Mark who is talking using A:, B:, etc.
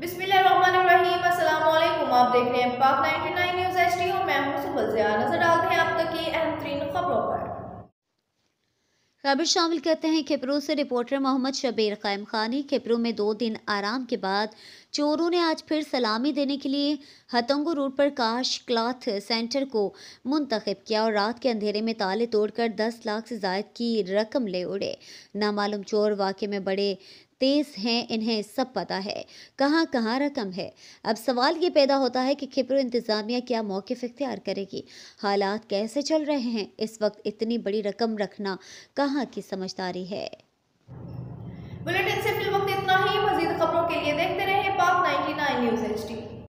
A: आप देख रहे हैं पाक 99 न्यूज़ एच डी और मैं हूं सुबल जया नजर डालते हैं आप तक की अहम तरीन खबरों पर
B: खबर शामिल करते हैं खेपरू से रिपोर्टर मोहम्मद शबीर कैम खानी खेपरू में दो दिन आराम के बाद चोरों ने आज फिर सलामी देने के लिए हतंगो रोड पर काश क्लाथ सेंटर को मुंतखब किया और रात के अंधेरे में ताले तोड़कर 10 लाख से जायद की रकम ले उड़े नामालूम चोर वाकई में बड़े तेज हैं इन्हें सब पता है कहाँ कहां रकम है अब सवाल ये पैदा होता है कि खिपरो इंतज़ामिया क्या मौक़ इख्तियार करेगी हालात कैसे चल रहे हैं इस वक्त इतनी बड़ी रकम रखना कहाँ की समझदारी है